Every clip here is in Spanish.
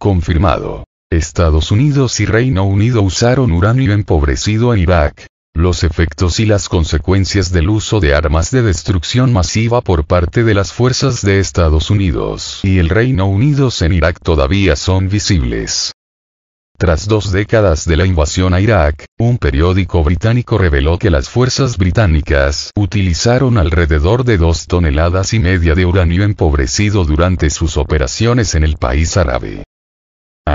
Confirmado. Estados Unidos y Reino Unido usaron uranio empobrecido en Irak. Los efectos y las consecuencias del uso de armas de destrucción masiva por parte de las fuerzas de Estados Unidos y el Reino Unido en Irak todavía son visibles. Tras dos décadas de la invasión a Irak, un periódico británico reveló que las fuerzas británicas utilizaron alrededor de dos toneladas y media de uranio empobrecido durante sus operaciones en el país árabe.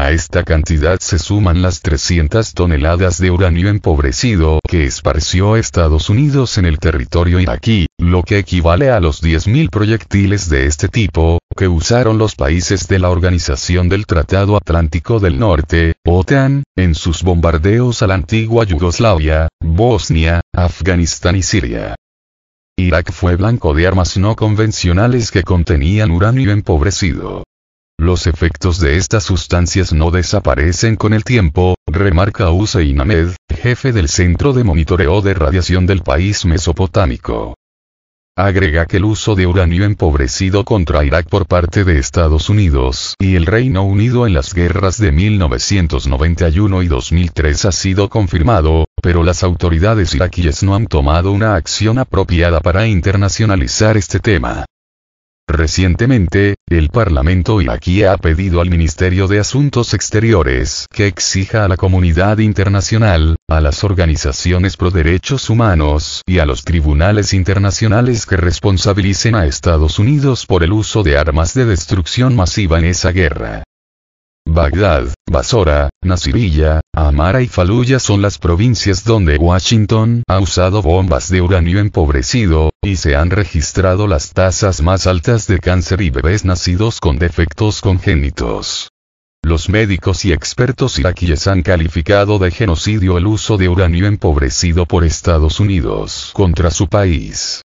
A esta cantidad se suman las 300 toneladas de uranio empobrecido que esparció Estados Unidos en el territorio iraquí, lo que equivale a los 10.000 proyectiles de este tipo, que usaron los países de la Organización del Tratado Atlántico del Norte, OTAN, en sus bombardeos a la antigua Yugoslavia, Bosnia, Afganistán y Siria. Irak fue blanco de armas no convencionales que contenían uranio empobrecido. Los efectos de estas sustancias no desaparecen con el tiempo, remarca Hussein Ahmed, jefe del Centro de Monitoreo de Radiación del país mesopotámico. Agrega que el uso de uranio empobrecido contra Irak por parte de Estados Unidos y el Reino Unido en las guerras de 1991 y 2003 ha sido confirmado, pero las autoridades iraquíes no han tomado una acción apropiada para internacionalizar este tema. Recientemente, el Parlamento iraquí ha pedido al Ministerio de Asuntos Exteriores que exija a la comunidad internacional, a las organizaciones pro derechos humanos y a los tribunales internacionales que responsabilicen a Estados Unidos por el uso de armas de destrucción masiva en esa guerra. Bagdad, Basora, Nasiriyah, Amara y Faluya son las provincias donde Washington ha usado bombas de uranio empobrecido, y se han registrado las tasas más altas de cáncer y bebés nacidos con defectos congénitos. Los médicos y expertos iraquíes han calificado de genocidio el uso de uranio empobrecido por Estados Unidos contra su país.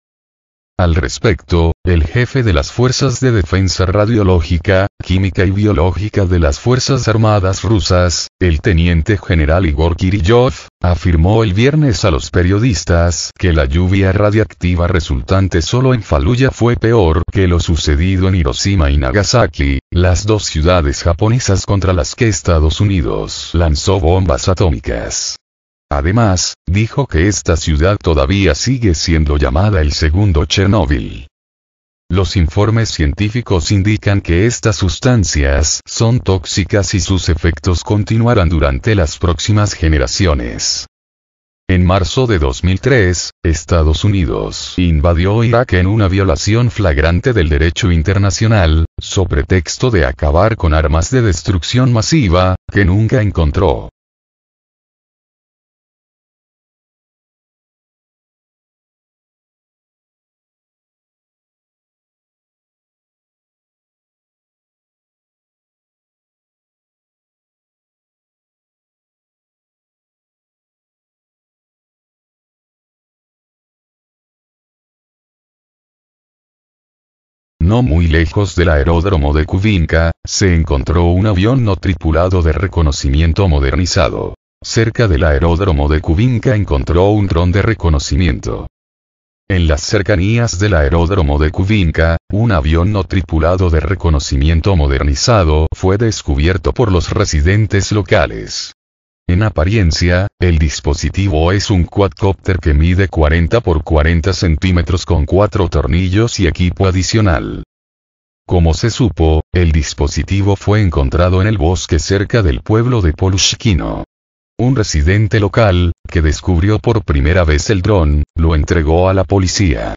Al respecto, el jefe de las Fuerzas de Defensa Radiológica, Química y Biológica de las Fuerzas Armadas Rusas, el teniente general Igor Kirillov, afirmó el viernes a los periodistas que la lluvia radiactiva resultante solo en Faluya fue peor que lo sucedido en Hiroshima y Nagasaki, las dos ciudades japonesas contra las que Estados Unidos lanzó bombas atómicas. Además, dijo que esta ciudad todavía sigue siendo llamada el segundo Chernóbil. Los informes científicos indican que estas sustancias son tóxicas y sus efectos continuarán durante las próximas generaciones. En marzo de 2003, Estados Unidos invadió Irak en una violación flagrante del derecho internacional, sobre pretexto de acabar con armas de destrucción masiva, que nunca encontró. No muy lejos del aeródromo de Kubinka, se encontró un avión no tripulado de reconocimiento modernizado. Cerca del aeródromo de Kubinka encontró un dron de reconocimiento. En las cercanías del aeródromo de Kubinka, un avión no tripulado de reconocimiento modernizado fue descubierto por los residentes locales. En apariencia, el dispositivo es un quadcopter que mide 40 por 40 centímetros con cuatro tornillos y equipo adicional. Como se supo, el dispositivo fue encontrado en el bosque cerca del pueblo de Polushkino. Un residente local, que descubrió por primera vez el dron, lo entregó a la policía.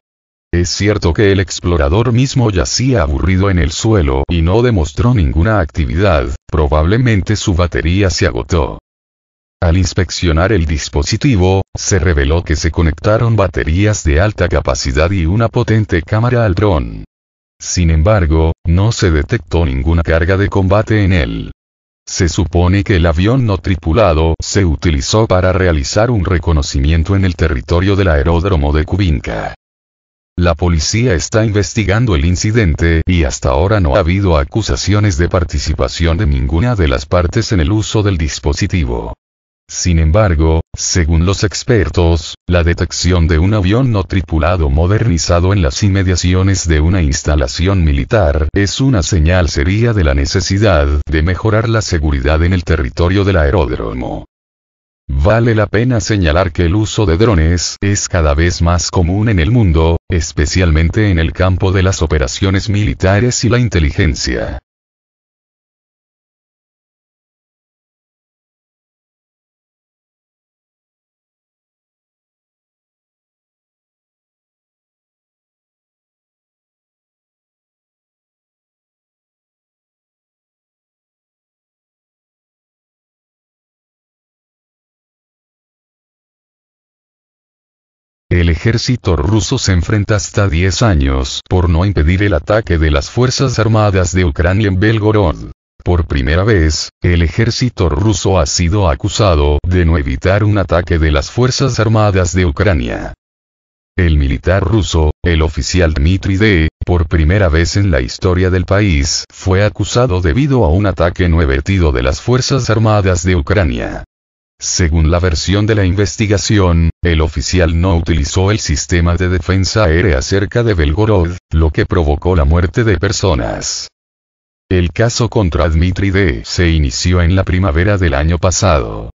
Es cierto que el explorador mismo yacía aburrido en el suelo y no demostró ninguna actividad, probablemente su batería se agotó. Al inspeccionar el dispositivo, se reveló que se conectaron baterías de alta capacidad y una potente cámara al dron. Sin embargo, no se detectó ninguna carga de combate en él. Se supone que el avión no tripulado se utilizó para realizar un reconocimiento en el territorio del aeródromo de Kubinka. La policía está investigando el incidente y hasta ahora no ha habido acusaciones de participación de ninguna de las partes en el uso del dispositivo. Sin embargo, según los expertos, la detección de un avión no tripulado modernizado en las inmediaciones de una instalación militar es una señal seria de la necesidad de mejorar la seguridad en el territorio del aeródromo. Vale la pena señalar que el uso de drones es cada vez más común en el mundo, especialmente en el campo de las operaciones militares y la inteligencia. El ejército ruso se enfrenta hasta 10 años por no impedir el ataque de las Fuerzas Armadas de Ucrania en Belgorod. Por primera vez, el ejército ruso ha sido acusado de no evitar un ataque de las Fuerzas Armadas de Ucrania. El militar ruso, el oficial Dmitry D., por primera vez en la historia del país, fue acusado debido a un ataque no evitado de las Fuerzas Armadas de Ucrania. Según la versión de la investigación, el oficial no utilizó el sistema de defensa aérea cerca de Belgorod, lo que provocó la muerte de personas. El caso contra Dmitry D. se inició en la primavera del año pasado.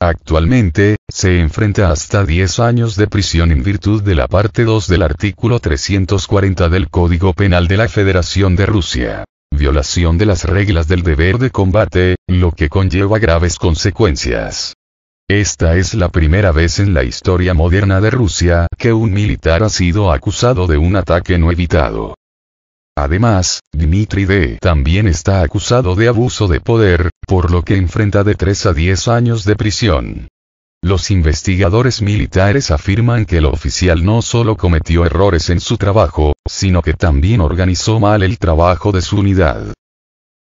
Actualmente, se enfrenta hasta 10 años de prisión en virtud de la parte 2 del artículo 340 del Código Penal de la Federación de Rusia violación de las reglas del deber de combate, lo que conlleva graves consecuencias. Esta es la primera vez en la historia moderna de Rusia que un militar ha sido acusado de un ataque no evitado. Además, Dmitry D. también está acusado de abuso de poder, por lo que enfrenta de 3 a 10 años de prisión. Los investigadores militares afirman que el oficial no solo cometió errores en su trabajo, sino que también organizó mal el trabajo de su unidad.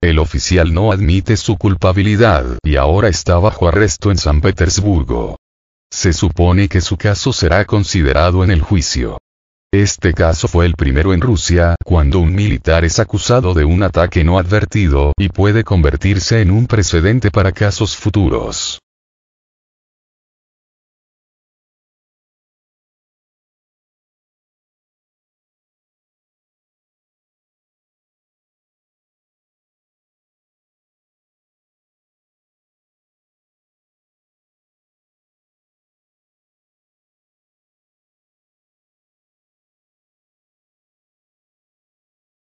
El oficial no admite su culpabilidad y ahora está bajo arresto en San Petersburgo. Se supone que su caso será considerado en el juicio. Este caso fue el primero en Rusia, cuando un militar es acusado de un ataque no advertido y puede convertirse en un precedente para casos futuros.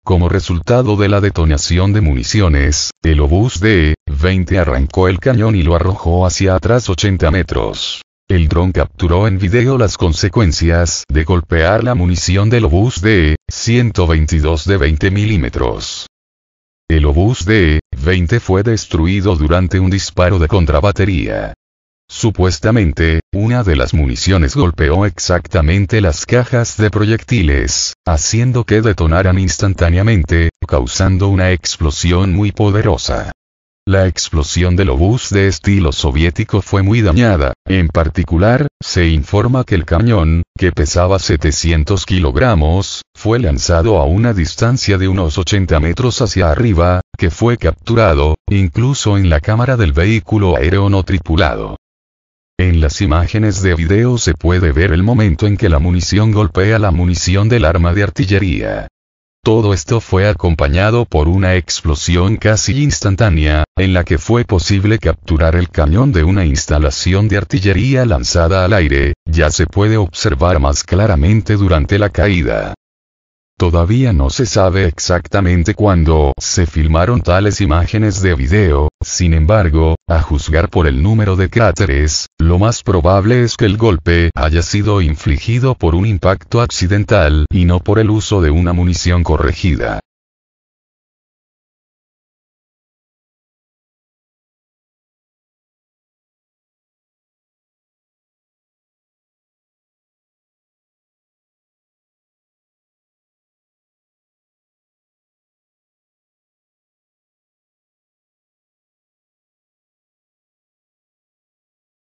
Como resultado de la detonación de municiones, el obús de 20 e arrancó el cañón y lo arrojó hacia atrás 80 metros. El dron capturó en video las consecuencias de golpear la munición del obús de 122 e de 20 milímetros. El obús de 20 e fue destruido durante un disparo de contrabatería. Supuestamente, una de las municiones golpeó exactamente las cajas de proyectiles, haciendo que detonaran instantáneamente, causando una explosión muy poderosa. La explosión del obús de estilo soviético fue muy dañada, en particular, se informa que el cañón, que pesaba 700 kilogramos, fue lanzado a una distancia de unos 80 metros hacia arriba, que fue capturado, incluso en la cámara del vehículo aéreo no tripulado. En las imágenes de video se puede ver el momento en que la munición golpea la munición del arma de artillería. Todo esto fue acompañado por una explosión casi instantánea, en la que fue posible capturar el cañón de una instalación de artillería lanzada al aire, ya se puede observar más claramente durante la caída. Todavía no se sabe exactamente cuándo se filmaron tales imágenes de video, sin embargo, a juzgar por el número de cráteres, lo más probable es que el golpe haya sido infligido por un impacto accidental y no por el uso de una munición corregida.